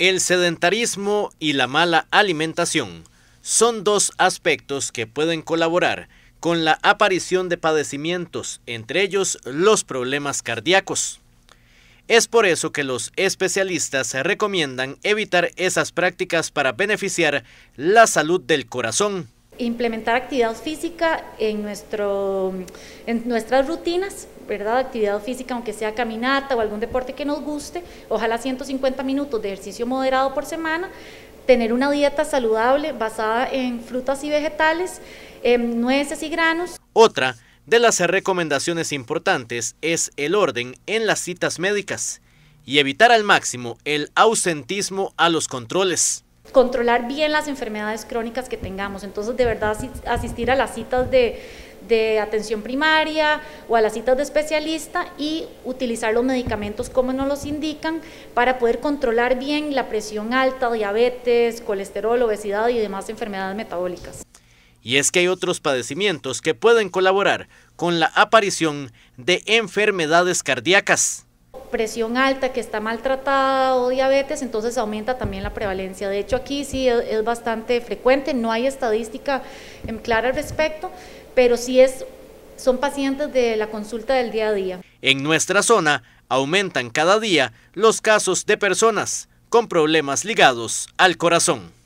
El sedentarismo y la mala alimentación son dos aspectos que pueden colaborar con la aparición de padecimientos, entre ellos los problemas cardíacos. Es por eso que los especialistas recomiendan evitar esas prácticas para beneficiar la salud del corazón implementar actividad física en, nuestro, en nuestras rutinas, ¿verdad? Actividad física, aunque sea caminata o algún deporte que nos guste, ojalá 150 minutos de ejercicio moderado por semana, tener una dieta saludable basada en frutas y vegetales, en em, nueces y granos. Otra de las recomendaciones importantes es el orden en las citas médicas y evitar al máximo el ausentismo a los controles controlar bien las enfermedades crónicas que tengamos. Entonces, de verdad, asistir a las citas de, atención primaria o a las citas de especialista y utilizar los medicamentos como nos los indican para poder controlar bien la presión alta, diabetes, colesterol, obesidad y demás enfermedades metabólicas. Y es que hay otros padecimientos que pueden colaborar con la aparición de enfermedades cardíacas presión alta, que está maltratada o diabetes, entonces aumenta también la prevalencia. De hecho, aquí sí es, bastante frecuente, no hay estadística clara al respecto, pero sí es, son pacientes de la consulta del día a día. En nuestra zona aumentan cada día los casos de personas con problemas ligados al corazón.